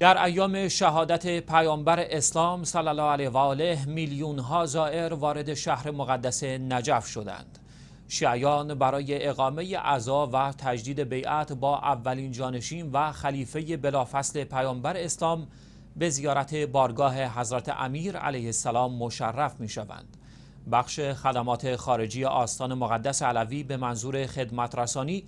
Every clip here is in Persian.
در ایام شهادت پیامبر اسلام صلی الله علیه و آله میلیون ها زائر وارد شهر مقدس نجف شدند. شیعیان برای اقامه عزا و تجدید بیعت با اولین جانشین و خلیفه بلافصل پیامبر اسلام به زیارت بارگاه حضرت امیر علیه السلام مشرف می شوند. بخش خدمات خارجی آستان مقدس علوی به منظور خدمت رسانی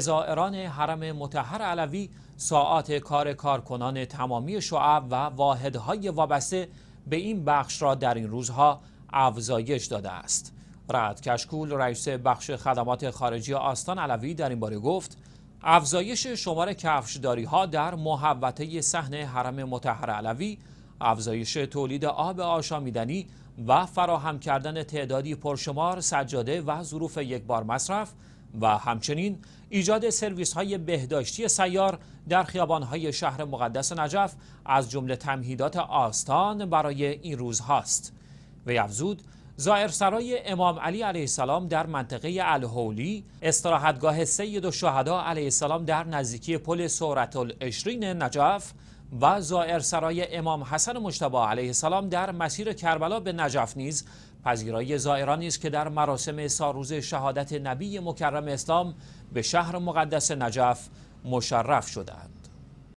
زائران حرم متحر علوی ساعات کار کارکنان تمامی شعب و واحدهای وابسته به این بخش را در این روزها افزایش داده است. رد کشکول رئیس بخش خدمات خارجی آستان علوی در این باره گفت افزایش شمار کفشداری ها در محوطه صحن حرم متحر علوی افزایش تولید آب آشامیدنی و فراهم کردن تعدادی پرشمار سجاده و ظروف یک بار مصرف و همچنین ایجاد سرویس های بهداشتی سیار در خیابان های شهر مقدس نجف از جمله تمهیدات آستان برای این روز هاست و افزود سرای امام علی علیه السلام در منطقه الهولی استراحتگاه سید و شهدا علیه السلام در نزدیکی پل سورت الاشرین نجف و زائر سرای امام حسن مشتبه علیه السلام در مسیر کربلا به نجف نیز پذیرایی زائرانی است که در مراسم ساروز شهادت نبی مکرم اسلام به شهر مقدس نجف مشرف شدند.